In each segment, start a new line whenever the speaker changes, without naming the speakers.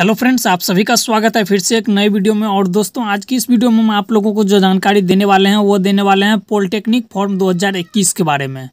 hello friends आप सभी का स्वागत है फिर से एक नए वीडियो में और दोस्तों आज की इस वीडियो में हम आप लोगों को जो जानकारी देने वाले हैं वो देने वाले हैं पॉलिटेक्निक फॉर्म 2021 के बारे में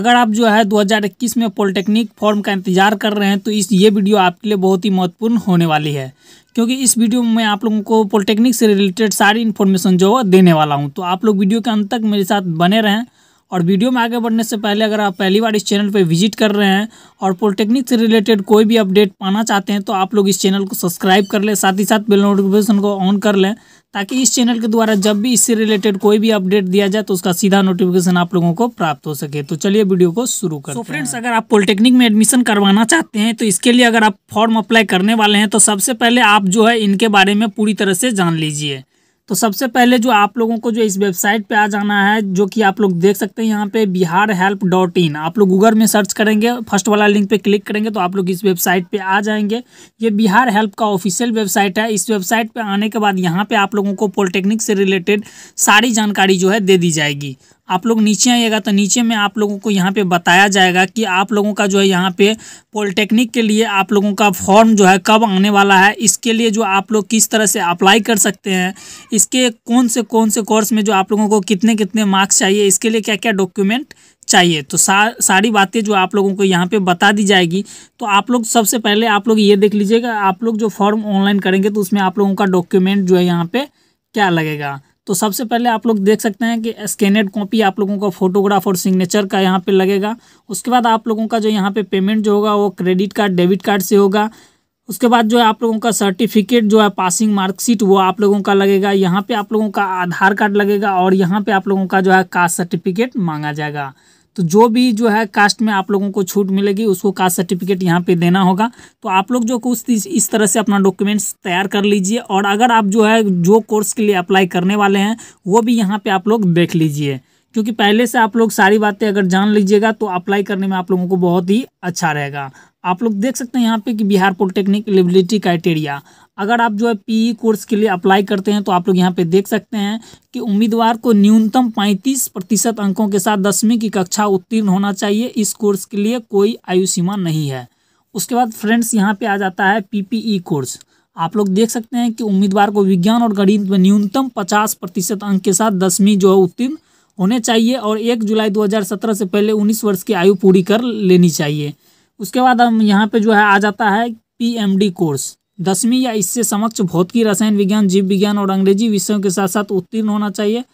अगर आप जो है 2021 में पॉलिटेक्निक फॉर्म का इंतजार कर रहे हैं तो इस ये वीडियो आपके लिए बहुत ही महत्वपूर्ण होने वाली है क्योंकि इस वीडियो में मैं आप लोगों को पॉलिटेक्निक से रिलेटेड सारी इन्फॉर्मेशन जो है देने वाला हूँ तो आप लोग वीडियो के अंत तक मेरे साथ बने रहें और वीडियो में आगे बढ़ने से पहले अगर आप पहली बार इस चैनल पर विजिट कर रहे हैं और पॉलिटेक्निक से रिलेटेड कोई भी अपडेट पाना चाहते हैं तो आप लोग इस चैनल को सब्सक्राइब कर लें साथ ही साथ बेल नोटिफिकेशन को ऑन कर लें ताकि इस चैनल के द्वारा जब भी इससे रिलेटेड कोई भी अपडेट दिया जाए तो उसका सीधा नोटिफिकेशन आप लोगों को प्राप्त हो सके तो चलिए वीडियो को शुरू करें तो फ्रेंड्स अगर आप पॉलिटेक्निक में एडमिशन करवाना चाहते हैं तो इसके लिए अगर आप फॉर्म अप्लाई करने वाले हैं तो सबसे पहले आप जो है इनके बारे में पूरी तरह से जान लीजिए तो सबसे पहले जो आप लोगों को जो इस वेबसाइट पे आ जाना है जो कि आप लोग देख सकते हैं यहाँ पे बिहार हेल्प डॉट इन आप लोग गूगल में सर्च करेंगे फर्स्ट वाला लिंक पे क्लिक करेंगे तो आप लोग इस वेबसाइट पे आ जाएंगे ये बिहार हेल्प का ऑफिशियल वेबसाइट है इस वेबसाइट पे आने के बाद यहाँ पे आप लोगों को पॉलिटेक्निक से रिलेटेड सारी जानकारी जो है दे दी जाएगी आप लोग नीचे आइएगा तो नीचे में आप लोगों को यहाँ पे बताया जाएगा कि आप लोगों का जो है यहाँ पे पॉलिटेक्निक के लिए आप लोगों का फॉर्म जो है कब आने वाला है इसके लिए जो आप लोग किस तरह से अप्लाई कर सकते हैं इसके कौन से कौन से कोर्स में जो आप लोगों को कितने कितने मार्क्स चाहिए इसके लिए क्या क्या डॉक्यूमेंट चाहिए तो सा, सारी बातें जो आप लोगों को यहाँ पे बता दी जाएगी तो आप लोग सबसे पहले आप लोग ये देख लीजिएगा आप लोग जो फॉर्म ऑनलाइन करेंगे तो उसमें आप लोगों का डॉक्यूमेंट जो है यहाँ पे क्या लगेगा तो सबसे पहले आप लोग देख सकते हैं कि स्कैनेड कॉपी आप लोगों का फोटोग्राफ और सिग्नेचर का यहाँ पे लगेगा उसके बाद आप लोगों का जो यहाँ पे पेमेंट जो होगा वो क्रेडिट कार्ड डेबिट कार्ड से होगा उसके बाद जो है आप लोगों का सर्टिफिकेट जो है पासिंग मार्कशीट वो आप लोगों का लगेगा यहाँ पर आप लोगों का आधार कार्ड लगेगा और यहाँ पर आप लोगों का जो है कास्ट सर्टिफिकेट मांगा जाएगा तो जो भी जो है कास्ट में आप लोगों को छूट मिलेगी उसको कास्ट सर्टिफिकेट यहाँ पे देना होगा तो आप लोग जो कुछ इस तरह से अपना डॉक्यूमेंट्स तैयार कर लीजिए और अगर आप जो है जो कोर्स के लिए अप्लाई करने वाले हैं वो भी यहाँ पर आप लोग देख लीजिए क्योंकि पहले से आप लोग सारी बातें अगर जान लीजिएगा तो अप्लाई करने में आप लोगों को बहुत ही अच्छा रहेगा आप लोग देख सकते हैं यहाँ पे कि बिहार पॉलिटेक्निक एलिबिलिटी क्राइटेरिया अगर आप जो है पीई e कोर्स के लिए अप्लाई करते हैं तो आप लोग यहाँ पे देख सकते हैं कि उम्मीदवार को न्यूनतम 35 प्रतिशत अंकों के साथ दसवीं की कक्षा उत्तीर्ण होना चाहिए इस कोर्स के लिए कोई आयु सीमा नहीं है उसके बाद फ्रेंड्स यहाँ पे आ जाता है पीपीई e कोर्स आप लोग देख सकते हैं कि उम्मीदवार को विज्ञान और गणित में न्यूनतम पचास प्रतिशत अंक के साथ दसवीं जो है उत्तीर्ण होने चाहिए और एक जुलाई दो से पहले उन्नीस वर्ष की आयु पूरी कर लेनी चाहिए उसके बाद हम यहाँ पे जो है आ जाता है पीएमडी कोर्स दसवीं या इससे समक्ष भौतिकी रसायन विज्ञान जीव विज्ञान और अंग्रेजी विषयों के साथ साथ उत्तीर्ण होना चाहिए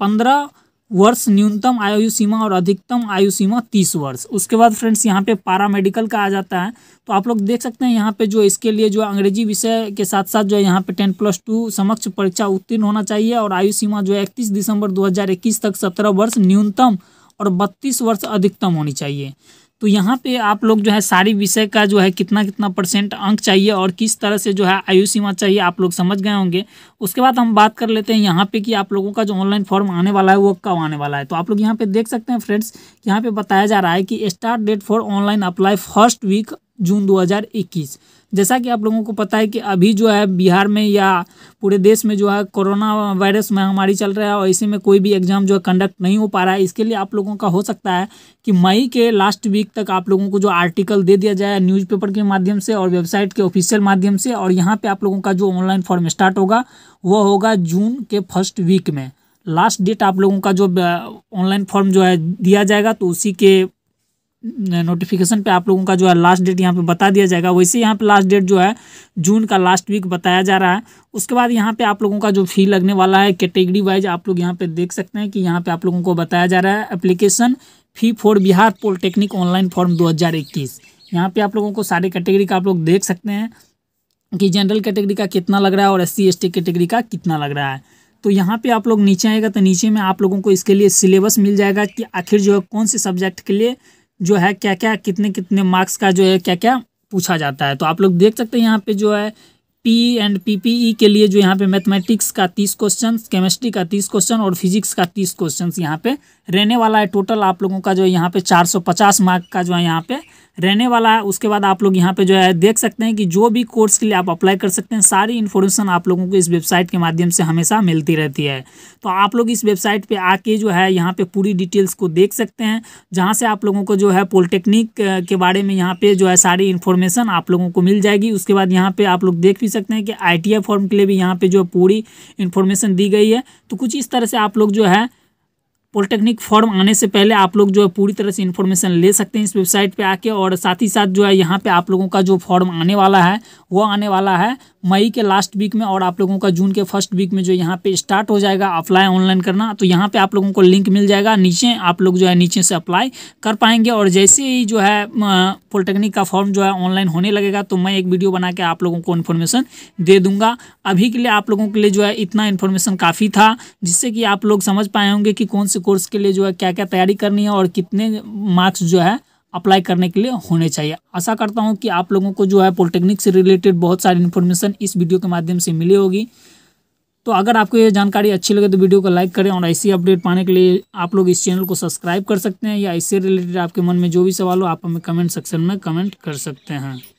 पंद्रह वर्ष न्यूनतम आयु सीमा और अधिकतम आयु सीमा तीस वर्ष उसके बाद फ्रेंड्स यहाँ पे पारा मेडिकल का आ जाता है तो आप लोग देख सकते हैं यहाँ पे जो इसके लिए जो अंग्रेजी विषय के साथ साथ जो है यहाँ पे टेन प्लस टू समक्ष परीक्षा उत्तीर्ण होना चाहिए और आयु सीमा जो है इकतीस दिसंबर 2021 तक सत्रह वर्ष न्यूनतम और बत्तीस वर्ष अधिकतम होनी चाहिए तो यहाँ पे आप लोग जो है सारी विषय का जो है कितना कितना परसेंट अंक चाहिए और किस तरह से जो है आयु सीमा चाहिए आप लोग समझ गए होंगे उसके बाद हम बात कर लेते हैं यहाँ पे कि आप लोगों का जो ऑनलाइन फॉर्म आने वाला है वो कब आने वाला है तो आप लोग यहाँ पे देख सकते हैं फ्रेंड्स यहाँ पे बताया जा रहा है कि start date for online apply first week June दो जैसा कि आप लोगों को पता है कि अभी जो है बिहार में या पूरे देश में जो है कोरोना वायरस महामारी चल रहा है और इसी में कोई भी एग्ज़ाम जो है कंडक्ट नहीं हो पा रहा है इसके लिए आप लोगों का हो सकता है कि मई के लास्ट वीक तक आप लोगों को जो आर्टिकल दे दिया जाए न्यूज़पेपर के माध्यम से और वेबसाइट के ऑफिशियल माध्यम से और यहाँ पर आप लोगों का जो ऑनलाइन फॉर्म स्टार्ट होगा वह होगा जून के फर्स्ट वीक में लास्ट डेट आप लोगों का जो ऑनलाइन फॉर्म जो है दिया जाएगा तो उसी के नोटिफिकेशन पे आप लोगों का जो है लास्ट डेट यहाँ पे बता दिया जाएगा वैसे यहाँ पे लास्ट डेट जो है जून का लास्ट वीक बताया जा रहा है उसके बाद यहाँ पे आप लोगों का जो फी लगने वाला है कैटेगरी वाइज आप लोग यहाँ पे देख सकते हैं कि यहाँ पे आप लोगों को बताया जा रहा है application fee for Bihar polytechnic online form दो हज़ार इक्कीस यहाँ पे आप लोगों को सारे कैटेगरी का आप लोग देख सकते हैं कि जनरल कैटेगरी का कितना लग रहा है और एस सी कैटेगरी का कितना लग रहा है तो यहाँ पे आप लोग नीचे आएगा तो नीचे में आप लोगों को इसके लिए सिलेबस मिल जाएगा कि आखिर जो है कौन से सब्जेक्ट के लिए जो है क्या क्या कितने कितने मार्क्स का जो है क्या क्या पूछा जाता है तो आप लोग देख सकते हैं यहाँ पे जो है पी एंड पीपीई के लिए जो यहाँ पे मैथमेटिक्स का तीस क्वेश्चन केमिस्ट्री का तीस क्वेश्चन और फिजिक्स का तीस क्वेश्चन यहाँ पे रहने वाला है टोटल आप लोगों का जो यहाँ पे 450 मार्क का जो है यहाँ पे रहने वाला है उसके बाद आप लोग यहाँ पे जो है देख सकते हैं कि जो भी कोर्स के लिए आप अप्लाई कर सकते हैं सारी इन्फॉर्मेशन आप लोगों को इस वेबसाइट के माध्यम से हमेशा मिलती रहती है तो आप लोग इस वेबसाइट पे आके जो है यहाँ पे पूरी डिटेल्स को देख सकते हैं जहाँ से आप लोगों को जो है पॉलिटेक्निक के बारे में यहाँ पर जो है सारी इन्फॉर्मेशन आप लोगों को मिल जाएगी उसके बाद यहाँ पर आप लोग देख भी सकते हैं कि आई फॉर्म के लिए भी यहाँ पर जो है पूरी इन्फॉर्मेशन दी गई है तो कुछ इस तरह से आप लोग जो है पॉलिटेक्निक फॉर्म आने से पहले आप लोग जो है पूरी तरह से इन्फॉर्मेशन ले सकते हैं इस वेबसाइट पे आके और साथ ही साथ जो है यहाँ पे आप लोगों का जो फॉर्म आने वाला है वो आने वाला है मई के लास्ट वीक में और आप लोगों का जून के फर्स्ट वीक में जो यहाँ पे स्टार्ट हो जाएगा अप्लाई ऑनलाइन करना तो यहाँ पे आप लोगों को लिंक मिल जाएगा नीचे आप लोग जो है नीचे से अप्लाई कर पाएंगे और जैसे ही जो है पॉलिटेक्निक का फॉर्म जो है ऑनलाइन होने लगेगा तो मैं एक वीडियो बना के आप लोगों को इन्फॉर्मेशन दे दूंगा अभी के लिए आप लोगों के लिए जो है इतना इन्फॉर्मेशन काफ़ी था जिससे कि आप लोग समझ पाए होंगे कि कौन से कोर्स के लिए जो है क्या क्या तैयारी करनी है और कितने मार्क्स जो है अप्लाई करने के लिए होने चाहिए आशा करता हूँ कि आप लोगों को जो है पॉलिटेक्निक से रिलेटेड बहुत सारी इन्फॉर्मेशन इस वीडियो के माध्यम से मिली होगी तो अगर आपको ये जानकारी अच्छी लगे तो वीडियो को लाइक करें और ऐसी अपडेट पाने के लिए आप लोग इस चैनल को सब्सक्राइब कर सकते हैं या इससे रिलेटेड आपके मन में जो भी सवाल हो आप हमें कमेंट सेक्शन में कमेंट कर सकते हैं